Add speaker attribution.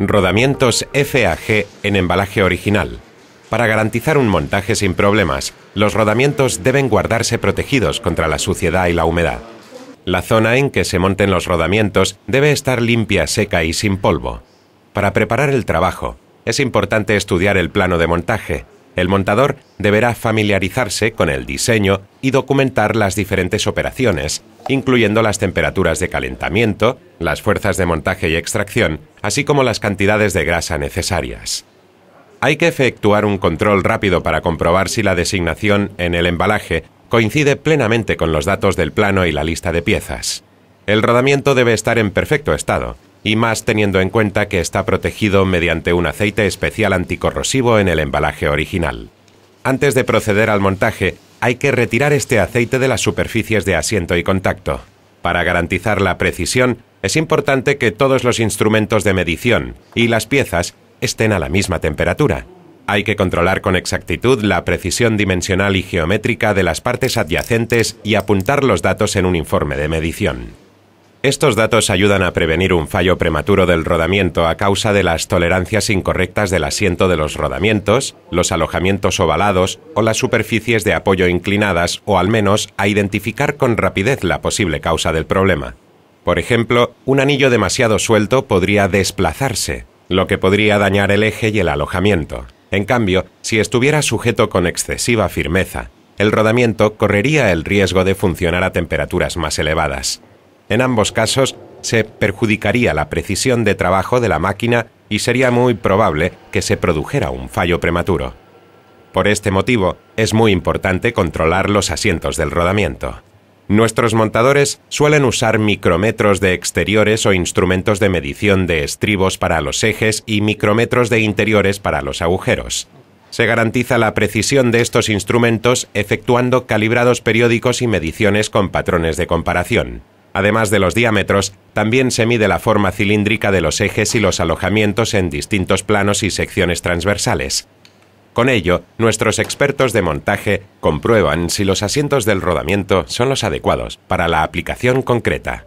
Speaker 1: rodamientos FAG en embalaje original. Para garantizar un montaje sin problemas, los rodamientos deben guardarse protegidos contra la suciedad y la humedad. La zona en que se monten los rodamientos debe estar limpia, seca y sin polvo. Para preparar el trabajo, es importante estudiar el plano de montaje. El montador deberá familiarizarse con el diseño y documentar las diferentes operaciones, incluyendo las temperaturas de calentamiento, las fuerzas de montaje y extracción, así como las cantidades de grasa necesarias. Hay que efectuar un control rápido para comprobar si la designación en el embalaje coincide plenamente con los datos del plano y la lista de piezas. El rodamiento debe estar en perfecto estado, y más teniendo en cuenta que está protegido mediante un aceite especial anticorrosivo en el embalaje original. Antes de proceder al montaje, hay que retirar este aceite de las superficies de asiento y contacto. Para garantizar la precisión, es importante que todos los instrumentos de medición y las piezas estén a la misma temperatura. Hay que controlar con exactitud la precisión dimensional y geométrica de las partes adyacentes y apuntar los datos en un informe de medición. Estos datos ayudan a prevenir un fallo prematuro del rodamiento a causa de las tolerancias incorrectas del asiento de los rodamientos, los alojamientos ovalados o las superficies de apoyo inclinadas o al menos a identificar con rapidez la posible causa del problema. Por ejemplo, un anillo demasiado suelto podría desplazarse, lo que podría dañar el eje y el alojamiento. En cambio, si estuviera sujeto con excesiva firmeza, el rodamiento correría el riesgo de funcionar a temperaturas más elevadas. En ambos casos, se perjudicaría la precisión de trabajo de la máquina y sería muy probable que se produjera un fallo prematuro. Por este motivo, es muy importante controlar los asientos del rodamiento. Nuestros montadores suelen usar micrometros de exteriores o instrumentos de medición de estribos para los ejes y micrometros de interiores para los agujeros. Se garantiza la precisión de estos instrumentos efectuando calibrados periódicos y mediciones con patrones de comparación. Además de los diámetros, también se mide la forma cilíndrica de los ejes y los alojamientos en distintos planos y secciones transversales. Con ello, nuestros expertos de montaje comprueban si los asientos del rodamiento son los adecuados para la aplicación concreta.